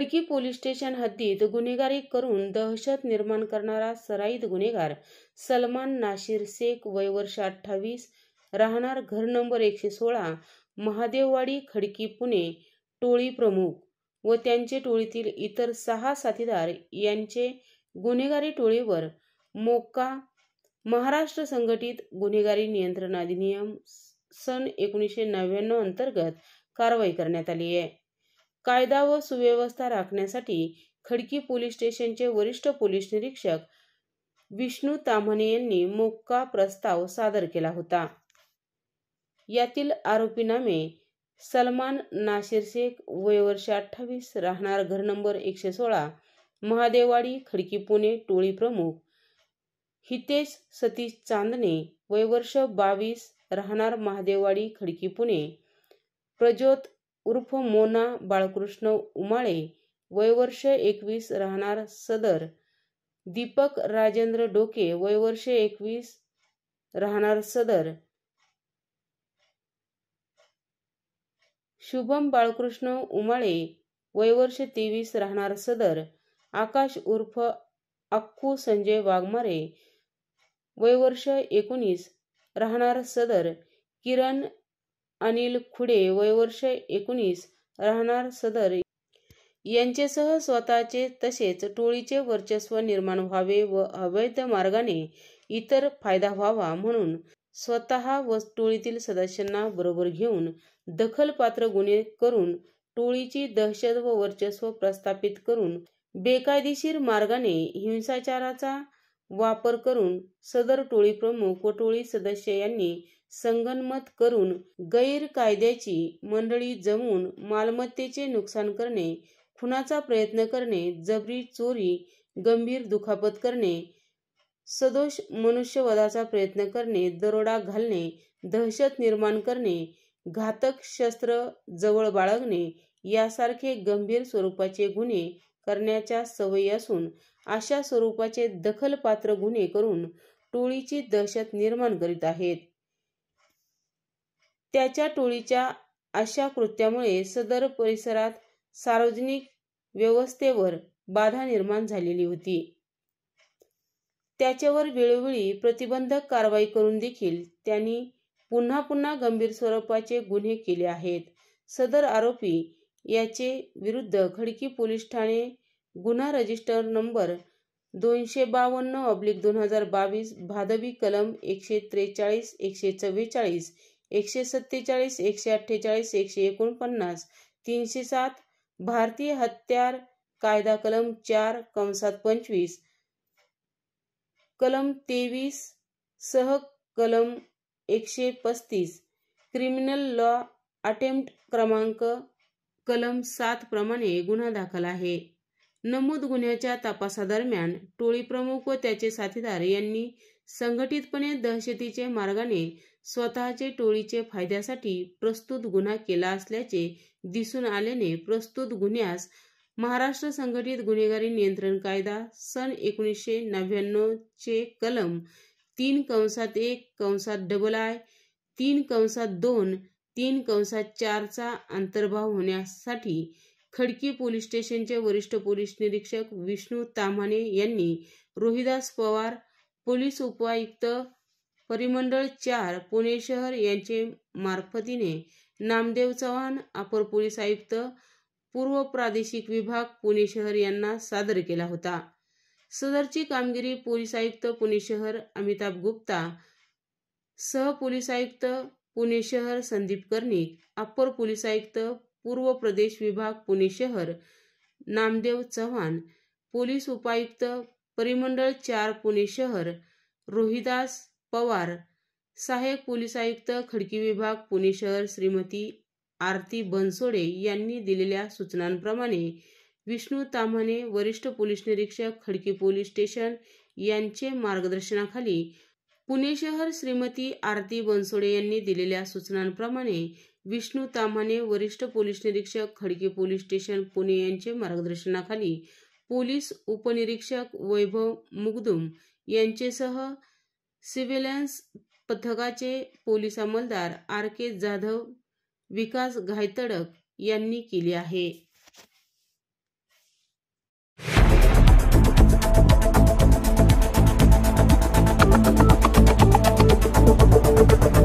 Khadki police station हद्दीत गुन्हेगारी करून दहशत निर्माण करणारा सराईत गुन्हेगार सलमान नाशिर शेख वयवर्ष अठ्ठावीस राहणार घर नंबर एकशे सोळा महादेववाडी खडकी पुणे टोळी प्रमुख व त्यांचे टोळीतील इतर सहा साथीदार यांचे गुन्हेगारी टोळीवर मोक्का महाराष्ट्र संघटित गुन्हेगारी नियंत्रण अधिनियम सन एकोणीसशे नव्याण्णव अंतर्गत कारवाई करण्यात आली आहे कायदा व सुव्यवस्था राखण्यासाठी खडकी पोलीस स्टेशनचे वरिष्ठ पोलीस निरीक्षक विष्णू ताम्हणे यांनी मोक्का प्रस्ताव सादर केला होता यातील आरोपीनामे सलमान नाशिर शेख वयवर्ष अठ्ठावीस राहणार घर नंबर एकशे सोळा महादेवाडी खडकी पुणे टोळी प्रमुख हितेश सतीश चांदणे वयवर्ष बावीस राहणार महादेवाडी खडकी पुणे प्रज्योत उर्फ मोना बाळकृष्ण उमाळे वयवर्ष एकवीस राहणार सदर दीपक राजेंद्र डोके वयवर्ष एकवीस राहणार सदर शुभम बाळकृष्ण उमाळे वयवर्ष तेवीस राहणार सदर आकाश उर्फ अक्कू संजय वाघमारे वयवर्ष एकोणीस राहणार सदर किरण अनिल खुडे वयवर्ष एकोणीस राहणार सदर यांचेसह स्वतःचे तसेच टोळीचे वर्चस्व निर्माण व्हावे व अवैध मार्गाने इतर फायदा व्हावा म्हणून स्वतः व टोळीतील सदस्यांना बरोबर घेऊन दखलपात्र गुन्हे करून टोळीची दहशत व वर्चस्व प्रस्थापित करून बेकायदेशीर मार्गाने हिंसाचाराचा वापर करून सदर टोळी प्रमुख व टोळी सदस्य यांनी संगनमत करून गैरकायद्याची मंडळी जमून मालमत्तेचे नुकसान करणे खुनाचा प्रयत्न करणे जबरी चोरी गंभीर दुखापत करणे सदोष मनुष्यवधाचा प्रयत्न करणे दरोडा घालणे दहशत निर्माण करणे घातक शस्त्र जवळ बाळगणे यासारखे गंभीर स्वरूपाचे गुन्हे करण्याच्या सवयी असून अशा स्वरूपाचे दखलपात्र गुन्हे करून टोळीची दहशत निर्माण करीत आहेत त्याच्या टोळीच्या अशा कृत्यामुळे सदर परिसरात सार्वजनिक व्यवस्थेवर बाधा निर्माण झालेली होती त्याच्यावर वेळोवेळी प्रतिबंधक कारवाई करून देखील त्यांनी पुन्हा पुन्हा गंभीर स्वरूपाचे गुन्हे केले आहेत सदर आरोपी याचे विरुद्ध खडकी पोलीस ठाणे गुन्हा रजिस्टर नंबर दोनशे बावन्न ऑब्लिक दोन हजार बावीस भादवी कलम एकशे त्रेचाळीस एकशे चव्वेचाळीस एकशे सत्तेचाळीस एकशे अठ्ठेचाळीस एकशे एकोणपन्नास तीनशे सात भारतीय हत्यार कायदा कलम चार कंसात पंचवीस कलम तेवीस सह कलम एकशे पस्तीस क्रिमिनल लॉ अटेम्प्ट क्रमांक कलम सात प्रमाणे गुन्हा दाखल आहे नमूद गुन्ह्याच्या तपासादरम्यान टोळी प्रमुख व त्याचे साथीदार यांनी संघटितपणे दहशतीचे मार्गाने स्वतःचे टोळीचे फायद्यासाठी प्रस्तुत गुन्हा केला असल्याचे दिसून आल्याने प्रस्तुत गुन्ह्यास महाराष्ट्र संघटित गुन्हेगारी नियंत्रण कायदा सन एकोणीसशे नव्याण्णवचे कलम तीन कंसात एक कंसात डबल आय तीन कंसात दोन तीन कंसात चारचा अंतर्भाव होण्यासाठी खडकी पोलीस स्टेशनचे वरिष्ठ पोलीस निरीक्षक विष्णू तामाने यांनी रोहिदास पवार पोलीस उपायुक्त परिमंडळ चार पुणे शहर यांचे मार्फतीने नामदेव चव्हाण अपर पोलीस आयुक्त पूर्व प्रादेशिक विभाग पुणे शहर यांना सादर केला होता सदरची कामगिरी पोलीस आयुक्त पुणे शहर अमिताभ गुप्ता सहपोलीस आयुक्त पुणे शहर संदीप कर्णिक अप्पर पोलीस आयुक्त पूर्व प्रदेश विभाग पुणे शहर नामदेव चव्हाण पोलीस उपायुक्त परिमंडळ चार पुणे शहर रोहिदास पवार सहाय्यक पोलीस आयुक्त खडकी विभाग पुणे शहर श्रीमती आरती बनसोडे यांनी दिलेल्या सूचनांप्रमाणे विष्णू ताम्हाने वरिष्ठ पोलीस निरीक्षक खडकी पोलीस स्टेशन यांचे मार्गदर्शनाखाली पुणे शहर श्रीमती आरती बनसोडे यांनी दिलेल्या सूचनांप्रमाणे विष्णू ताम्हाणे वरिष्ठ पोलीस निरीक्षक खडकी पोलीस स्टेशन पुणे यांचे मार्गदर्शनाखाली पोलीस उपनिरीक्षक वैभव मुगदुम यांचेसह सिव्हिलन्स पथकाचे पोलीस अंमलदार आर के जाधव विकास घायतडक यांनी केली आहे なるほど。